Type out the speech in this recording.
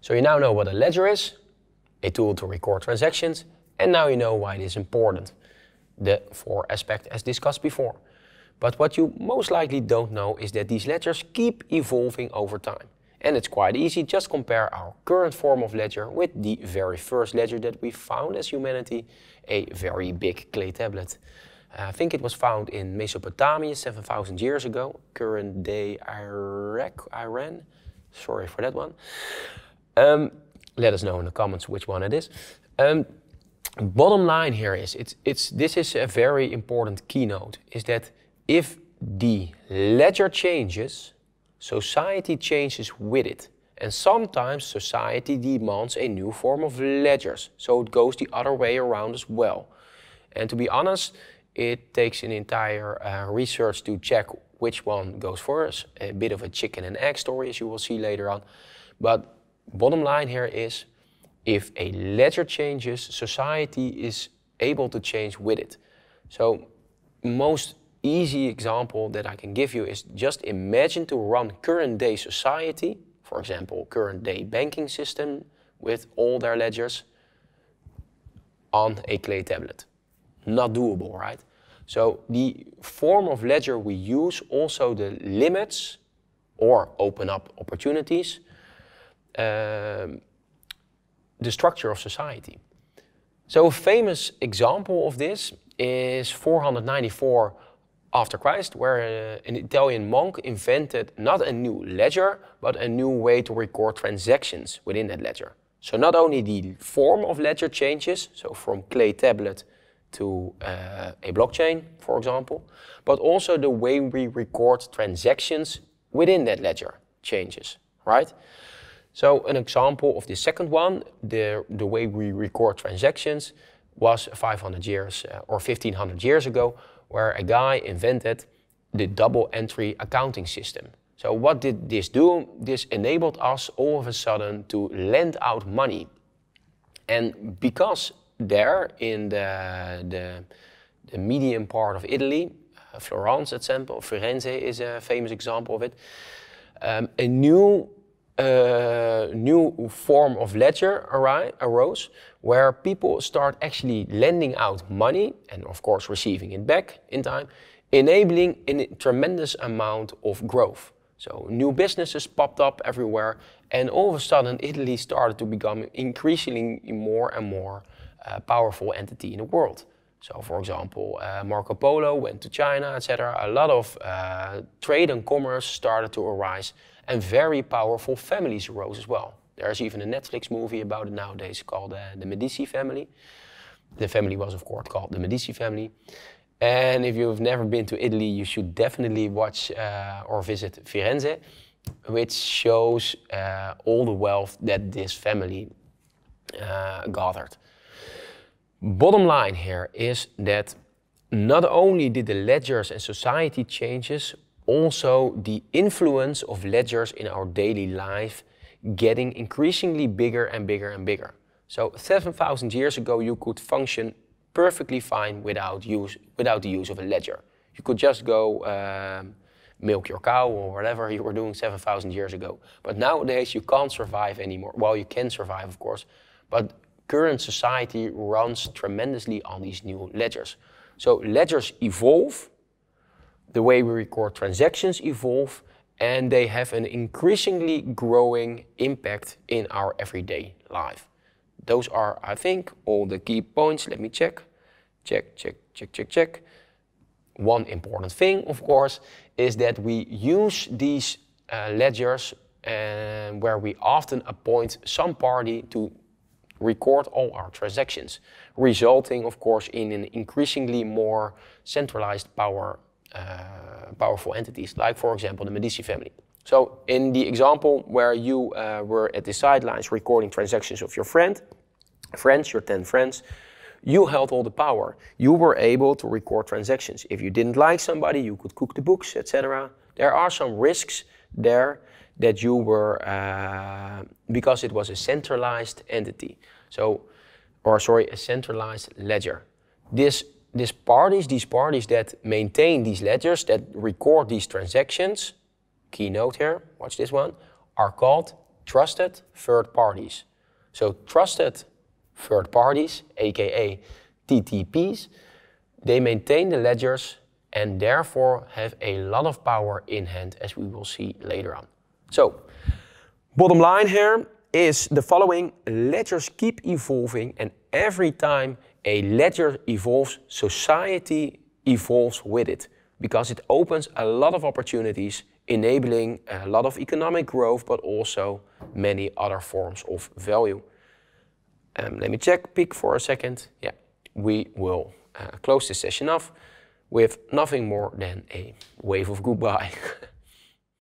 So you now know what a ledger is, a tool to record transactions, and now you know why it is important, the four aspect as discussed before. But what you most likely don't know is that these ledgers keep evolving over time. And it's quite easy, just compare our current form of ledger with the very first ledger that we found as humanity, a very big clay tablet. I think it was found in Mesopotamia 7,000 years ago, current day Iraq, Iran, sorry for that one. Um, let us know in the comments which one it is. Um, bottom line here is it's it's this is a very important keynote is that if the ledger changes, society changes with it. And sometimes society demands a new form of ledgers. So it goes the other way around as well. And to be honest, it takes an entire uh, research to check which one goes first. A bit of a chicken and egg story, as you will see later on. But bottom line here is if a ledger changes, society is able to change with it. So most easy example that I can give you is just imagine to run current day society, for example, current day banking system with all their ledgers on a clay tablet. Not doable, right? So the form of ledger we use, also the limits or open up opportunities, um, the structure of society. So a famous example of this is 494 after Christ, where uh, an Italian monk invented not a new ledger, but a new way to record transactions within that ledger. So not only the form of ledger changes, so from clay tablet to uh, a blockchain, for example, but also the way we record transactions within that ledger changes, right? So an example of the second one, the, the way we record transactions was 500 years uh, or 1500 years ago, where a guy invented the double entry accounting system. So what did this do? This enabled us all of a sudden to lend out money. And because there in the, the, the medium part of Italy, uh, Florence example, Firenze is a famous example of it, um, a new a new form of ledger arose where people start actually lending out money and of course receiving it back in time, enabling a tremendous amount of growth. So new businesses popped up everywhere and all of a sudden Italy started to become increasingly more and more uh, powerful entity in the world. So, for example, uh, Marco Polo went to China, etc. A lot of uh, trade and commerce started to arise and very powerful families arose as well. There's even a Netflix movie about it nowadays called uh, The Medici Family. The family was, of course, called the Medici family. And if you've never been to Italy, you should definitely watch uh, or visit Firenze, which shows uh, all the wealth that this family uh, gathered. Bottom line here is that not only did the ledgers and society changes, also the influence of ledgers in our daily life getting increasingly bigger and bigger and bigger. So 7,000 years ago, you could function perfectly fine without, use, without the use of a ledger. You could just go um, milk your cow or whatever you were doing 7,000 years ago. But nowadays, you can't survive anymore. Well, you can survive, of course, but current society runs tremendously on these new ledgers. So ledgers evolve, the way we record transactions evolve and they have an increasingly growing impact in our everyday life. Those are, I think, all the key points. Let me check. Check, check, check, check, check. One important thing, of course, is that we use these uh, ledgers um, where we often appoint some party to record all our transactions, resulting, of course, in an increasingly more centralized power uh, powerful entities, like, for example, the Medici family. So in the example where you uh, were at the sidelines recording transactions of your friend, friends, your 10 friends, you held all the power. You were able to record transactions. If you didn't like somebody, you could cook the books, etc. There are some risks there that you were, uh, because it was a centralized entity. So, or sorry, a centralized ledger. This these parties, these parties that maintain these ledgers, that record these transactions, keynote here, watch this one, are called trusted third parties. So trusted third parties, aka TTPs, they maintain the ledgers and therefore have a lot of power in hand as we will see later on. So bottom line here is the following, ledgers keep evolving and every time a ledger evolves, society evolves with it because it opens a lot of opportunities, enabling a lot of economic growth, but also many other forms of value. Um, let me check pick for a second. Yeah, we will uh, close this session off with nothing more than a wave of goodbye.